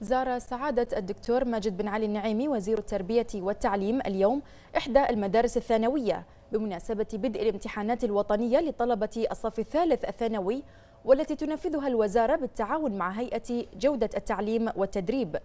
زار سعادة الدكتور ماجد بن علي النعيمي وزير التربية والتعليم اليوم إحدى المدارس الثانوية بمناسبة بدء الامتحانات الوطنية لطلبة الصف الثالث الثانوي والتي تنفذها الوزارة بالتعاون مع هيئة جودة التعليم والتدريب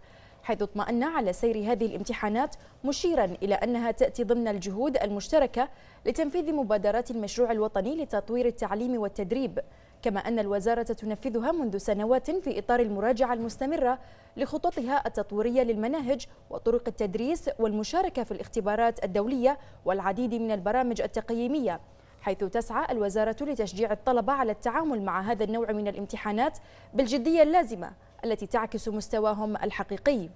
حيث اطمأن على سير هذه الامتحانات مشيرا إلى أنها تأتي ضمن الجهود المشتركة لتنفيذ مبادرات المشروع الوطني لتطوير التعليم والتدريب كما أن الوزارة تنفذها منذ سنوات في إطار المراجعة المستمرة لخططها التطويرية للمناهج وطرق التدريس والمشاركة في الاختبارات الدولية والعديد من البرامج التقييمية حيث تسعى الوزارة لتشجيع الطلبة على التعامل مع هذا النوع من الامتحانات بالجدية اللازمة التي تعكس مستواهم الحقيقي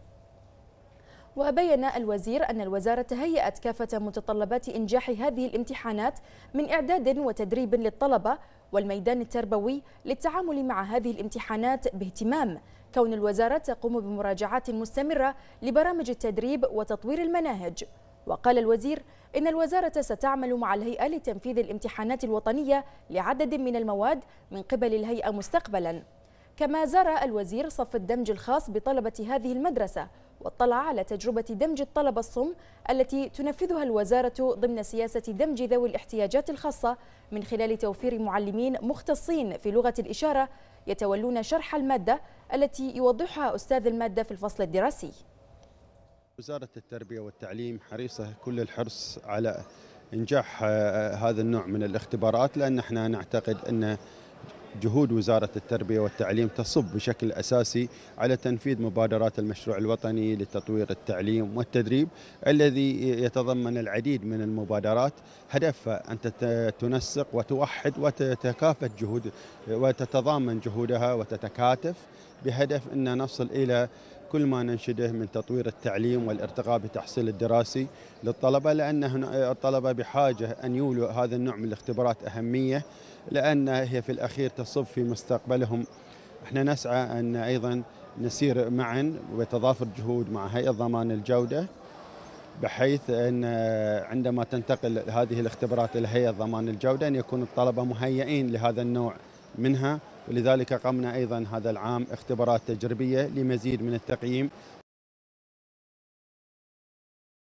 وبين الوزير أن الوزارة هيأت كافة متطلبات إنجاح هذه الامتحانات من إعداد وتدريب للطلبة والميدان التربوي للتعامل مع هذه الامتحانات باهتمام كون الوزارة تقوم بمراجعات مستمرة لبرامج التدريب وتطوير المناهج وقال الوزير إن الوزارة ستعمل مع الهيئة لتنفيذ الامتحانات الوطنية لعدد من المواد من قبل الهيئة مستقبلاً كما زار الوزير صف الدمج الخاص بطلبة هذه المدرسة واطلع على تجربة دمج الطلبة الصم التي تنفذها الوزارة ضمن سياسة دمج ذوي الاحتياجات الخاصة من خلال توفير معلمين مختصين في لغة الإشارة يتولون شرح المادة التي يوضحها أستاذ المادة في الفصل الدراسي وزارة التربية والتعليم حريصة كل الحرص على إنجاح آه، هذا النوع من الاختبارات لأن احنا نعتقد أنه جهود وزارة التربية والتعليم تصب بشكل أساسي على تنفيذ مبادرات المشروع الوطني لتطوير التعليم والتدريب الذي يتضمن العديد من المبادرات هدفها أن تنسق وتوحد وتتكافت جهود وتتضامن جهودها وتتكاتف بهدف أن نصل إلى كل ما ننشده من تطوير التعليم والارتقاء بالتحصيل الدراسي للطلبة لأن الطلبة بحاجة أن يولوا هذا النوع من الاختبارات أهمية لأن هي في الأخير تصب في مستقبلهم احنا نسعى أن أيضا نسير معا وتضافر جهود مع هيئة ضمان الجودة بحيث ان عندما تنتقل هذه الاختبارات الى هيئه ضمان الجوده ان يكون الطلبه مهيئين لهذا النوع منها ولذلك قمنا أيضا هذا العام اختبارات تجريبية لمزيد من التقييم